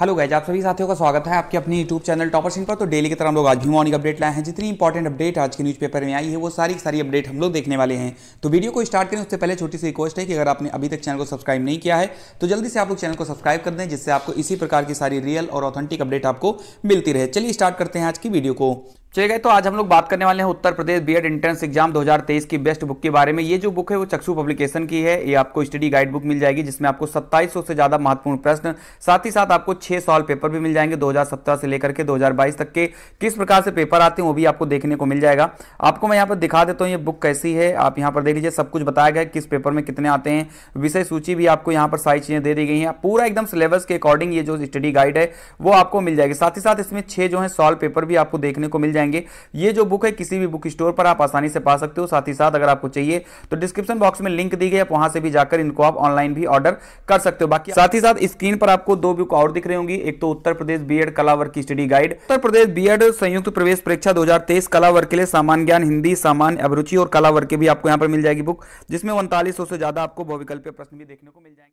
hello guys आप सभी साथियों का स्वागत है आपके अपने यूट्यूब चैनल टॉपर सिंह पर तो डेली की तरह हम लोग आज भी मॉर्निंग अपडेट लाए हैं जितनी इंपॉर्टेंट अपडेट आज के न्यूज़पेपर में आई है वो सारी सारी अपडेट हम लोग देखने वाले हैं तो वीडियो को स्टार्ट करें उससे पहले छोटी सी रिक्वेस्ट है कि अगर आपने अभी तक चैनल को सब्सक्राइब नहीं किया है तो जल्दी से आप लोग चैनल को सब्सक्राइब कर दें जिससे आपको इसी प्रकार की सारी रियल और ऑथेंटिक अपडेट आपको मिलती रहे चलिए स्टार्ट करते हैं आज की वीडियो को चलिए गए तो आज हम लोग बात करने वाले हैं Uttar Pradesh BEd entrance exam 2023 की बेस्ट बुक के बारे में ये जो बुक है वो चक्षु पब्लिकेशन की है ये आपको स्टडी गाइड बुक मिल जाएगी जिसमें आपको 2700 से ज़्यादा महत्वपूर्ण प्रश्न साथ ही साथ आपको छह सॉल्व पेपर भी मिल जाएंगे 2017 से लेकर के 2022 तक के किस प्रकार से पेपर आते हैं वो भी आपको देखने को मिल जाएगा आपको मैं यहाँ पर दिखा देता हूँ ये बुक कैसी है आप यहाँ पर देख लीजिए सब कुछ बताया गया किस पेपर में कितने आते हैं विषय सूची भी आपको यहाँ पर सारी चीज़ें दे दी गई हैं पूरा एकदम सिलेबस के अकॉर्डिंग ये जो स्टडी गाइड है वो आपको मिल जाएगी साथ ही साथ इसमें छह जो है सॉल्व पेपर भी आपको देखने को मिल जाएंगे जाएंगे ये जो बुक है किसी भी बुक स्टोर पर आप आसानी से पा सकते हो साथ ही साथ अगर आपको चाहिए तो डिस्क्रिप्शन बॉक्स में लिंक दी गई आप वहां से भी जाकर इनको आप ऑनलाइन भी ऑर्डर कर सकते हो बाकी साथ ही साथ स्क्रीन पर आपको दो बुक और दिख रही होंगी एक तो उत्तर प्रदेश बी कला वर्ग की study guide Uttar Pradesh B संयुक्त प्रवेश परीक्षा दो कला वर्ग के लिए सामान्य ज्ञान हिंदी सामान्य अभिरुचि और कला वर्ग के भी आपको यहाँ पर मिल जाएगी बुक जिसमें उनतालीस से ज्यादा आपको बहुविकल्पीय प्रश्न भी देखने को मिल जाएंगे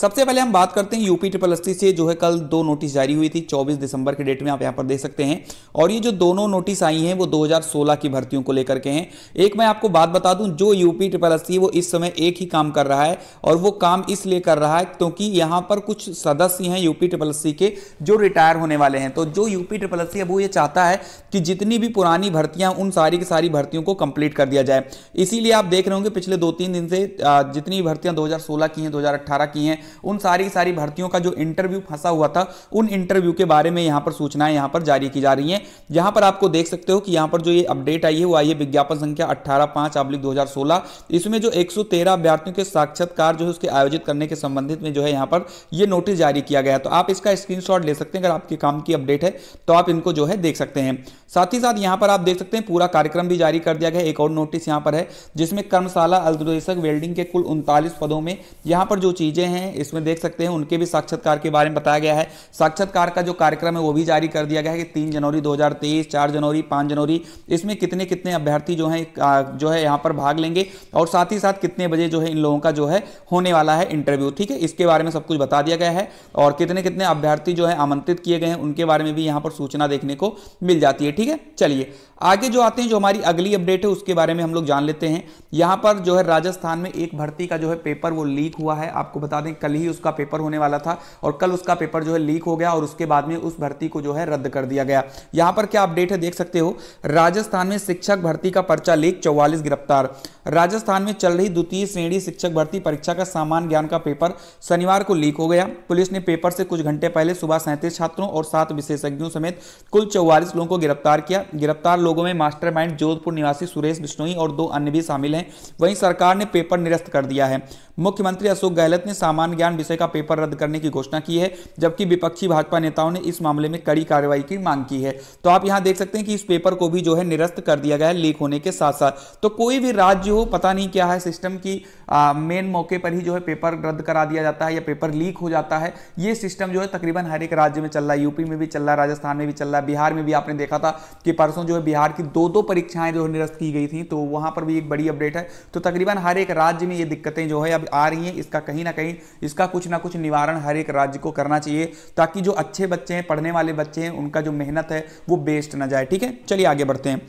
सबसे पहले हम बात करते हैं यूपी ट्रिपल एस से जो है कल दो नोटिस जारी हुई थी 24 दिसंबर के डेट में आप यहां पर देख सकते हैं और ये जो दोनों नोटिस आई हैं वो 2016 की भर्तियों को लेकर के हैं एक मैं आपको बात बता दूं जो यूपी ट्रिपल एस वो इस समय एक ही काम कर रहा है और वो काम इसलिए कर रहा है क्योंकि तो यहाँ पर कुछ सदस्य हैं यूपी ट्रिपल एस के जो रिटायर होने वाले हैं तो जो यूपी ट्रिपल एस अब वो ये चाहता है कि जितनी भी पुरानी भर्तियाँ उन सारी की सारी भर्तियों को कंप्लीट कर दिया जाए इसीलिए आप देख रहे होंगे पिछले दो तीन दिन से जितनी भी भर्तियां दो की हैं दो की हैं उन सारी की सारी भर्तियों का जो इंटरव्यू फंसा हुआ था उन इंटरव्यू के बारे में यहां पर सूचनाएं यहां पर जारी की जा रही हैं यहां पर आपको देख सकते हो कि यहाँ पर जो ये अपडेट आई है वो आई है विज्ञापन संख्या अट्ठारह पांच अब्लिक दो इसमें जो एक अभ्यर्थियों के साक्षात्कार जो है उसके आयोजित करने के संबंधित में जो है यहाँ पर ये नोटिस जारी किया गया तो आप इसका स्क्रीनशॉट ले सकते हैं अगर आपके काम की अपडेट है तो आप इनको जो है देख सकते हैं साथ ही साथ यहाँ पर आप देख सकते हैं पूरा कार्यक्रम भी जारी कर दिया गया एक और नोटिस यहाँ पर है जिसमें कर्मशाला अल्पदेशक वेल्डिंग के कुल उनतालीस पदों में यहाँ पर जो चीज़ें हैं इसमें देख सकते हैं उनके भी साक्षात्कार के बारे में बताया गया है साक्षात्कार का जो कार्यक्रम है वो भी जारी कर दिया गया है कि तीन जनवरी दो हजार चार जनवरी पाँच जनवरी इसमें कितने कितने अभ्यर्थी जो हैं जो है यहाँ पर भाग लेंगे और साथ ही साथ कितने बजे जो है इन लोगों का जो है होने वाला है इंटरव्यू ठीक है इसके बारे में सब कुछ बता दिया गया है और कितने कितने अभ्यर्थी जो है आमंत्रित किए गए हैं उनके बारे में भी यहाँ पर सूचना देखने को मिल जाती है ठीक है चलिए आगे जो आते हैं जो हमारी अगली अपडेट है उसके बारे में हम लोग जान लेते हैं यहाँ पर जो है राजस्थान में एक भर्ती का जो है पेपर वो लीक हुआ है आपको बता दें कल ही उसका पेपर होने वाला था और कल उसका पेपर जो है लीक हो गया और उसके बाद में उस भर्ती को जो है रद्द कर दिया गया यहाँ पर क्या अपडेट अपडेट है देख सकते हो राजस्थान में शिक्षक भर्ती का पर्चा लीक चौवालीस गिरफ्तार राजस्थान में चल रही द्वितीय श्रेणी शिक्षक भर्ती परीक्षा का सामान्य ज्ञान का पेपर शनिवार को लीक हो गया पुलिस ने पेपर से कुछ घंटे पहले सुबह सैंतीस छात्रों और सात विशेषज्ञों समेत कुल चौवालीस लोगों को गिरफ्तार किया गिरफ्तार लोगों में मास्टर जोधपुर निवासी सुरेश बिश्नोई और दो अन्य भी शामिल हैं वहीं सरकार ने पेपर निरस्त कर दिया है मुख्यमंत्री अशोक गहलोत ने सामान्य ज्ञान विषय का पेपर रद्द करने की घोषणा की है जबकि विपक्षी भाजपा नेताओं ने इस मामले में कड़ी कार्रवाई की मांग की है तो आप यहां देख सकते हैं कि इस पेपर को भी जो है निरस्त कर दिया गया है लीक होने के साथ साथ तो कोई भी राज्य हो पता नहीं क्या है सिस्टम की मेन मौके पर ही जो है पेपर रद्द करा दिया जाता है या पेपर लीक हो जाता है ये सिस्टम जो है तकरीबन हर एक राज्य में चल रहा है यूपी में भी चल रहा है राजस्थान में भी चल रहा है बिहार में भी आपने देखा था कि परसों जो है बिहार की दो दो परीक्षाएं जो है निरस्त की गई थी तो वहां पर भी एक बड़ी अपडेट है तो तकरीबन हर एक राज्य में ये दिक्कतें जो है अब आ रही हैं इसका कहीं ना कहीं इसका कुछ ना कुछ निवारण हर एक राज्य को करना चाहिए ताकि जो अच्छे बच्चे हैं पढ़ने वाले बच्चे हैं उनका जो मेहनत है वो बेस्ट ना जाए ठीक है चलिए आगे बढ़ते हैं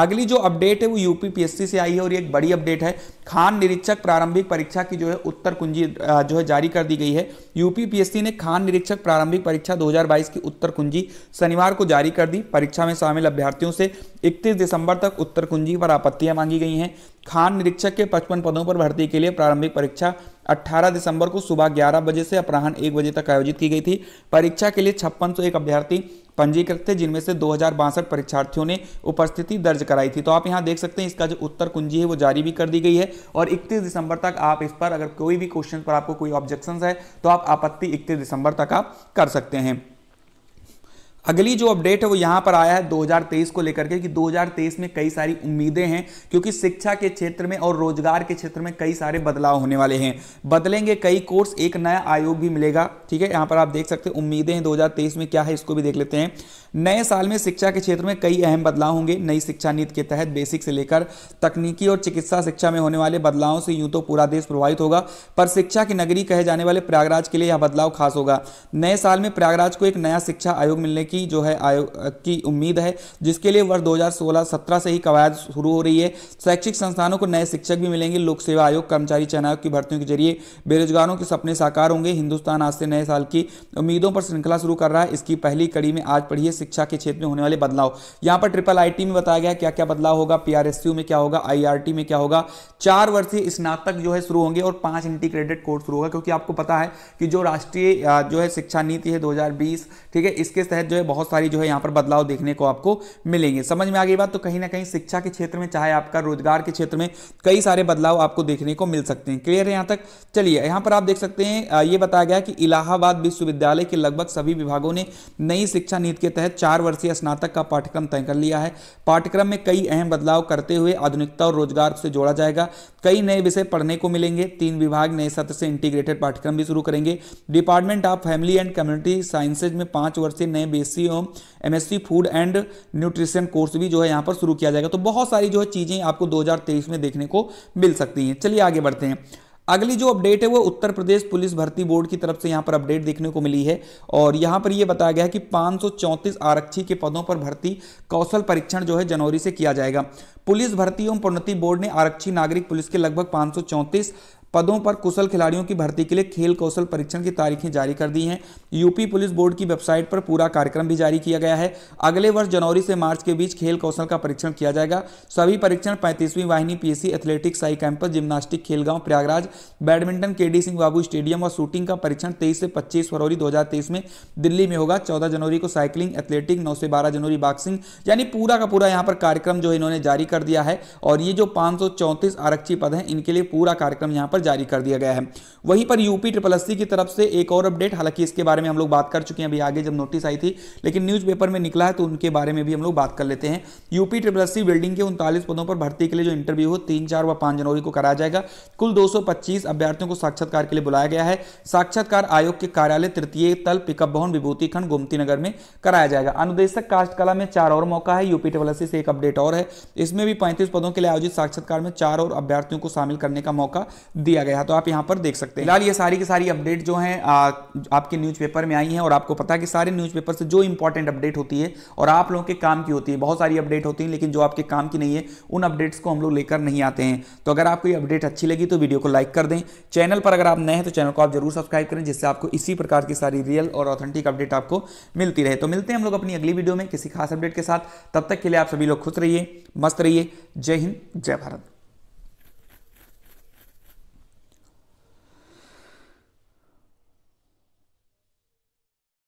अगली जो अपडेट है वो यूपीपीएससी से आई है और ये एक बड़ी अपडेट है खान निरीक्षक प्रारंभिक परीक्षा की जो है उत्तर कुंजी जो है जारी कर दी गई है यूपीपीएससी ने खान निरीक्षक प्रारंभिक परीक्षा 2022 की उत्तर कुंजी शनिवार को जारी कर दी परीक्षा में शामिल अभ्यर्थियों से 31 दिसंबर तक उत्तर कुंजी पर आपत्तियां मांगी गई हैं खान निरीक्षक के पचपन पदों पर भर्ती के लिए प्रारंभिक परीक्षा 18 दिसंबर को सुबह 11 बजे से अपराहन 1 बजे तक आयोजित की गई थी परीक्षा के लिए छप्पन अभ्यर्थी पंजीकृत थे जिनमें से दो परीक्षार्थियों ने उपस्थिति दर्ज कराई थी तो आप यहाँ देख सकते हैं इसका जो उत्तर कुंजी है वो जारी भी कर दी गई है और इकतीस दिसंबर तक आप इस पर अगर कोई भी क्वेश्चन पर आपको कोई ऑब्जेक्शन है तो आप आपत्ति इकतीस दिसंबर तक आप कर सकते हैं अगली जो अपडेट है वो यहां पर आया है 2023 को लेकर के कि 2023 में कई सारी उम्मीदें हैं क्योंकि शिक्षा के क्षेत्र में और रोजगार के क्षेत्र में कई सारे बदलाव होने वाले हैं बदलेंगे कई कोर्स एक नया आयोग भी मिलेगा ठीक है यहां पर आप देख सकते हैं उम्मीदें हैं 2023 में क्या है इसको भी देख लेते हैं नए साल में शिक्षा के क्षेत्र में कई अहम बदलाव होंगे नई शिक्षा नीति के तहत बेसिक से लेकर तकनीकी और चिकित्सा शिक्षा में होने वाले बदलावों से यूं तो पूरा देश प्रभावित होगा पर शिक्षा की नगरी कहे जाने वाले प्रयागराज के लिए यह बदलाव खास होगा नए साल में प्रयागराज को एक नया शिक्षा आयोग मिलने की की जो है आयोग की उम्मीद है जिसके लिए वर्ष 2016-17 से ही कवायद शुरू हो रही है शैक्षिक संस्थानों को नए शिक्षक भी मिलेंगे लोक सेवा आयोग कर्मचारी चयन आयोग की भर्तियों के जरिए बेरोजगारों के सपने साकार होंगे हिंदुस्तान आज से नए साल की उम्मीदों पर श्रृंखला शुरू कर रहा है इसकी पहली कड़ी में आज पढ़िए शिक्षा के क्षेत्र में होने वाले बदलाव यहाँ पर ट्रिपल आई में बताया गया क्या क्या बदलाव होगा पीआरएसयू में क्या होगा आई में क्या होगा चार वर्षीय स्नातक जो है शुरू होंगे और पांच इंटीग्रेटेड कोर्स शुरू होगा क्योंकि आपको पता है कि जो राष्ट्रीय जो है शिक्षा नीति है 2020 ठीक है इसके तहत जो है बहुत सारी जो है यहाँ पर बदलाव देखने को आपको मिलेंगे समझ में आ गई बात तो कहीं ना कहीं शिक्षा के क्षेत्र में चाहे आपका रोजगार के क्षेत्र में कई सारे बदलाव आपको देखने को मिल सकते हैं क्लियर है यहाँ तक चलिए यहाँ पर आप देख सकते हैं ये बताया गया कि इलाहाबाद विश्वविद्यालय के लगभग सभी विभागों ने नई शिक्षा नीति के तहत चार वर्षीय स्नातक का पाठ्यक्रम तय कर लिया है पाठ्यक्रम में कई अहम बदलाव करते हुए आधुनिकता और रोजगार से जोड़ा जाएगा कई नए विषय पढ़ने को मिलेंगे तीन विभाग नए सत्र से इंटीग्रेटेड पाठ्यक्रम भी शुरू करेंगे department of family and community sciences में पांच वर्षीय नए MSc S MSc food and nutrition course भी जो है यहाँ पर शुरू किया जाएगा तो बहुत सारी जो है चीज़ें आपको 2023 में देखने को मिल सकती हैं चलिए आगे बढ़ते हैं अगली जो अपडेट है वो उत्तर प्रदेश पुलिस भर्ती बोर्ड की तरफ से यहाँ पर अपडेट देखने को मिली है और यहाँ पर ये बताया गया है कि पाँच आरक्षी के पदों पर भर्ती कौशल परीक्षण जो है जनवरी से किया जाएगा पुलिस भर्ती एवं प्रोन्नति बोर्ड ने आरक्षी नागरिक पुलिस के लगभग पाँच पदों पर कुशल खिलाड़ियों की भर्ती के लिए खेल कौशल परीक्षण की तारीखें जारी कर दी हैं यूपी पुलिस बोर्ड की वेबसाइट पर पूरा कार्यक्रम भी जारी किया गया है अगले वर्ष जनवरी से मार्च के बीच खेल कौशल का परीक्षण किया जाएगा सभी परीक्षण पैंतीसवीं वाहिनी PSC athletics SAI campus gymnastics खेलगांव Prayagraj badminton K Singh Babu stadium और शूटिंग का परीक्षण तेईस से पच्चीस फरवरी दो में दिल्ली में होगा चौदह जनवरी को साइकिलिंग एथलेटिक नौ से बारह जनवरी बॉक्सिंग यानी पूरा का पूरा यहाँ पर कार्यक्रम जो इन्होंने जारी कर दिया है और ये जो पांच आरक्षी पद हैं इनके लिए पूरा कार्यक्रम यहाँ पर पर जारी कर दिया गया है वहीं पर यूपी ट्रिपल एस की तरफ से एक और अपडेट हालांकि इसके बारे में हम लोग बात कर चुके हैं अभी आगे जब नोटिस आई थी लेकिन न्यूज़पेपर में निकला है तो उनके बारे में भी हम लोग बात कर लेते हैं यूपी ट्रिपल एस बिल्डिंग के उनतालीस पदों पर भर्ती के लिए जो इंटरव्यू हो तीन चार व पाँच जनवरी को कराया जाएगा कुल दो अभ्यर्थियों को साक्षात्कार के लिए बुलाया गया है साक्षात्कार आयोग के कार्यालय तृतीय तल पिकअप भवन विभूति खंड गोमती नगर में कराया जाएगा अनुदेशक कास्ट कला में चार और मौका है यूपी ट्रिपल एस से एक अपडेट और है इसमें भी पैंतीस पदों के लिए आयोजित साक्षात्कार में चार और अभ्यर्थियों को शामिल करने का मौका दिया दिया गया तो आप यहाँ पर देख सकते हैं फिलहाल ये सारी की सारी अपडेट जो आ, आपके न्यूज़पेपर में आई है और आपको पता है कि सारे न्यूज़पेपर से जो इंपॉर्टेंट अपडेट होती है और आप लोगों के काम की होती है बहुत सारी अपडेट होती है लेकिन जो आपके काम की नहीं है उन अपडेट्स को हम लोग लेकर नहीं आते हैं तो अगर आपको ये अपडेट अच्छी लगी तो वीडियो को लाइक कर दें चैनल पर अगर आप नए हैं तो चैनल को आप जरूर सब्सक्राइब करें जिससे आपको इसी प्रकार की सारी रियल और ऑथेंटिक अपडेट आपको मिलती रहे तो मिलते हैं हम लोग अपनी अगली वीडियो में किसी खास अपडेट के साथ तब तक के लिए आप सभी लोग खुश रहिए मस्त रहिए जय हिंद जय भारत